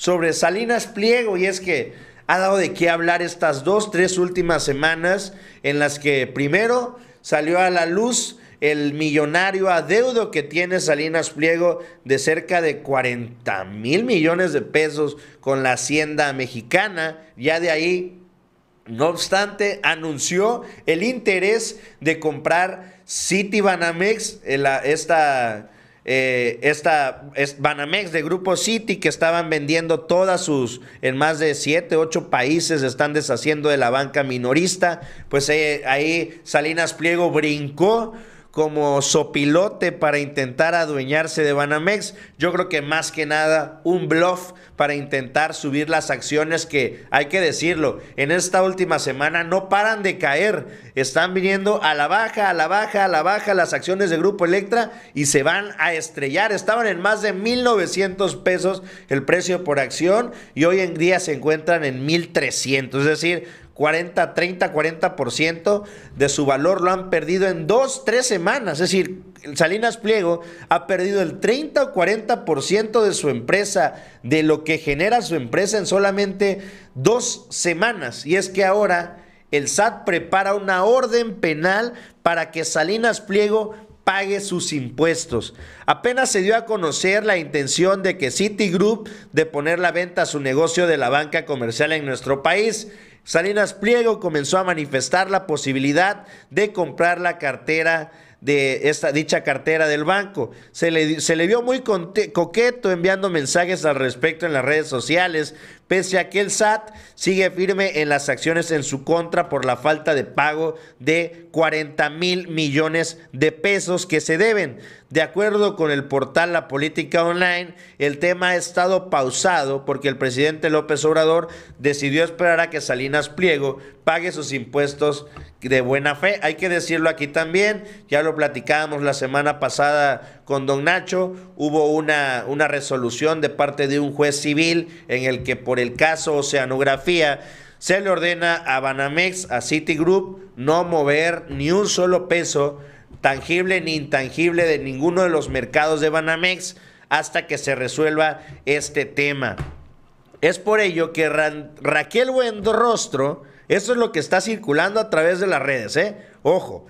sobre Salinas Pliego y es que ha dado de qué hablar estas dos, tres últimas semanas en las que primero salió a la luz el millonario adeudo que tiene Salinas Pliego de cerca de 40 mil millones de pesos con la hacienda mexicana. Ya de ahí no obstante, anunció el interés de comprar City Banamex, esta eh, esta es Banamex de Grupo City que estaban vendiendo todas sus, en más de 7, 8 países están deshaciendo de la banca minorista, pues eh, ahí Salinas Pliego brincó como sopilote para intentar adueñarse de Banamex. Yo creo que más que nada un bluff para intentar subir las acciones que, hay que decirlo, en esta última semana no paran de caer. Están viniendo a la baja, a la baja, a la baja las acciones de Grupo Electra y se van a estrellar. Estaban en más de 1.900 pesos el precio por acción y hoy en día se encuentran en 1.300. Es decir, 40, 30, 40% de su valor lo han perdido en dos, tres semanas. Es decir, Salinas Pliego ha perdido el 30 o 40% de su empresa, de lo que genera su empresa en solamente dos semanas. Y es que ahora el SAT prepara una orden penal para que Salinas Pliego pague sus impuestos. Apenas se dio a conocer la intención de que Citigroup de poner la venta a su negocio de la banca comercial en nuestro país. Salinas Pliego comenzó a manifestar la posibilidad de comprar la cartera de esta dicha cartera del banco. Se le, se le vio muy coqueto enviando mensajes al respecto en las redes sociales, pese a que el SAT sigue firme en las acciones en su contra por la falta de pago de 40 mil millones de pesos que se deben. De acuerdo con el portal La Política Online, el tema ha estado pausado porque el presidente López Obrador decidió esperar a que Salinas Pliego pague sus impuestos de buena fe. Hay que decirlo aquí también, ya lo platicábamos la semana pasada con don Nacho, hubo una, una resolución de parte de un juez civil en el que por el caso Oceanografía se le ordena a Banamex, a Citigroup, no mover ni un solo peso tangible ni intangible de ninguno de los mercados de Banamex hasta que se resuelva este tema. Es por ello que Raquel rostro eso es lo que está circulando a través de las redes, ¿eh? Ojo.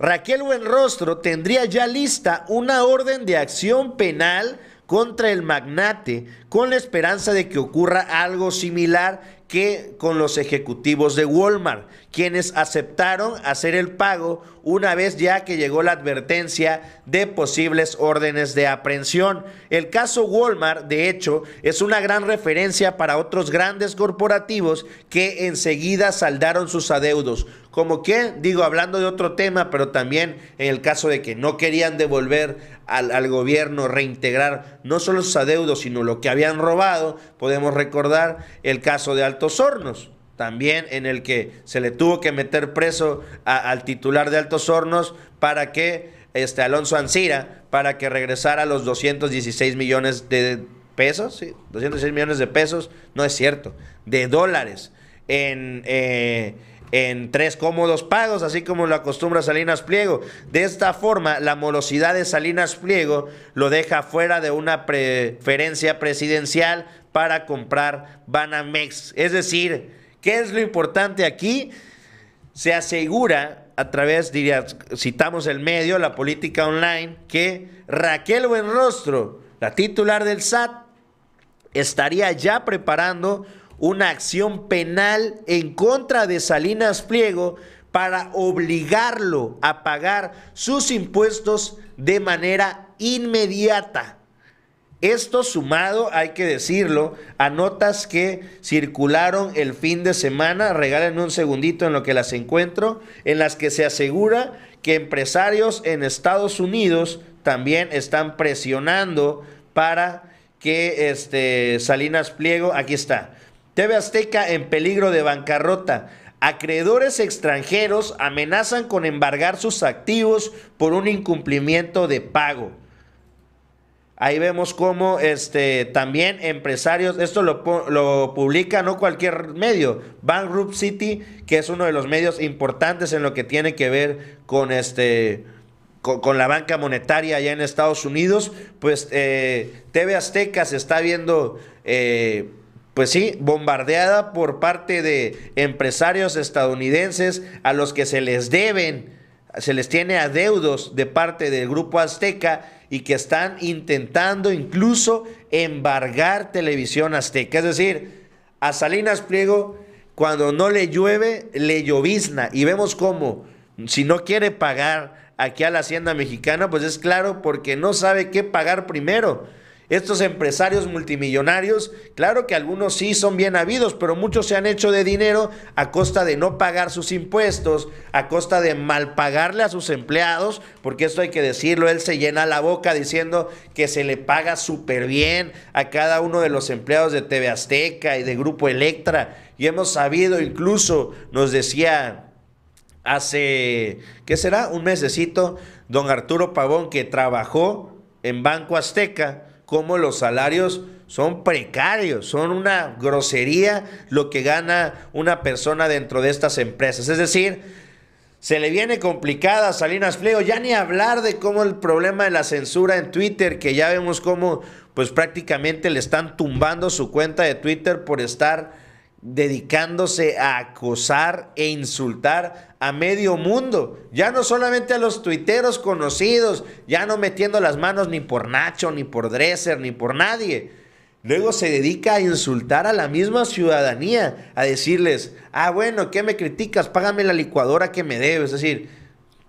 Raquel Buenrostro tendría ya lista una orden de acción penal contra el magnate con la esperanza de que ocurra algo similar que con los ejecutivos de Walmart, quienes aceptaron hacer el pago una vez ya que llegó la advertencia de posibles órdenes de aprehensión. El caso Walmart, de hecho, es una gran referencia para otros grandes corporativos que enseguida saldaron sus adeudos. Como que, digo, hablando de otro tema, pero también en el caso de que no querían devolver al, al gobierno, reintegrar no solo sus adeudos, sino lo que habían robado, podemos recordar el caso de Altos Hornos también en el que se le tuvo que meter preso al titular de Altos Hornos para que este Alonso Ancira para que regresara los 216 millones de pesos, 216 millones de pesos, no es cierto, de dólares en eh, en tres cómodos pagos, así como lo acostumbra Salinas Pliego. De esta forma, la morosidad de Salinas Pliego lo deja fuera de una preferencia presidencial para comprar Banamex. Es decir, ¿Qué es lo importante aquí? Se asegura a través, diría, citamos el medio, la política online, que Raquel Buenrostro, la titular del SAT, estaría ya preparando una acción penal en contra de Salinas Pliego para obligarlo a pagar sus impuestos de manera inmediata. Esto sumado, hay que decirlo, a notas que circularon el fin de semana, regálenme un segundito en lo que las encuentro, en las que se asegura que empresarios en Estados Unidos también están presionando para que este, Salinas Pliego, aquí está, TV Azteca en peligro de bancarrota. Acreedores extranjeros amenazan con embargar sus activos por un incumplimiento de pago. Ahí vemos cómo este, también empresarios, esto lo, publica no cualquier medio, Group City, que es uno de los medios importantes en lo que tiene que ver con, este, con, la banca monetaria allá en Estados Unidos, pues eh, TV Azteca se está viendo... Eh, pues sí, bombardeada por parte de empresarios estadounidenses a los que se les deben, se les tiene adeudos de parte del grupo Azteca y que están intentando incluso embargar televisión azteca. Es decir, a Salinas Pliego, cuando no le llueve, le llovizna. Y vemos cómo, si no quiere pagar aquí a la Hacienda Mexicana, pues es claro porque no sabe qué pagar primero estos empresarios multimillonarios, claro que algunos sí son bien habidos, pero muchos se han hecho de dinero a costa de no pagar sus impuestos, a costa de mal pagarle a sus empleados, porque esto hay que decirlo, él se llena la boca diciendo que se le paga súper bien a cada uno de los empleados de TV Azteca y de Grupo Electra. Y hemos sabido, incluso nos decía hace, ¿qué será? Un mesecito, don Arturo Pavón, que trabajó en Banco Azteca cómo los salarios son precarios, son una grosería lo que gana una persona dentro de estas empresas. Es decir, se le viene complicada a Salinas Fleo, ya ni hablar de cómo el problema de la censura en Twitter, que ya vemos cómo pues prácticamente le están tumbando su cuenta de Twitter por estar dedicándose a acosar e insultar a medio mundo, ya no solamente a los tuiteros conocidos, ya no metiendo las manos ni por Nacho, ni por Dresser, ni por nadie. Luego se dedica a insultar a la misma ciudadanía, a decirles, ah, bueno, ¿qué me criticas? Págame la licuadora que me debes. Es decir,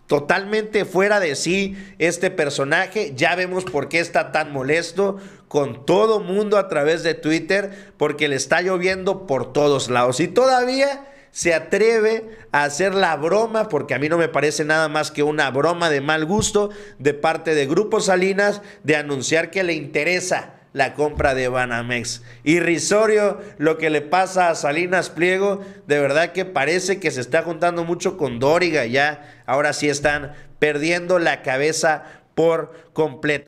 totalmente fuera de sí este personaje. Ya vemos por qué está tan molesto con todo mundo a través de Twitter, porque le está lloviendo por todos lados. Y todavía se atreve a hacer la broma, porque a mí no me parece nada más que una broma de mal gusto de parte de Grupo Salinas, de anunciar que le interesa la compra de Banamex. Irrisorio lo que le pasa a Salinas Pliego. De verdad que parece que se está juntando mucho con Dóriga ya. Ahora sí están perdiendo la cabeza por completo.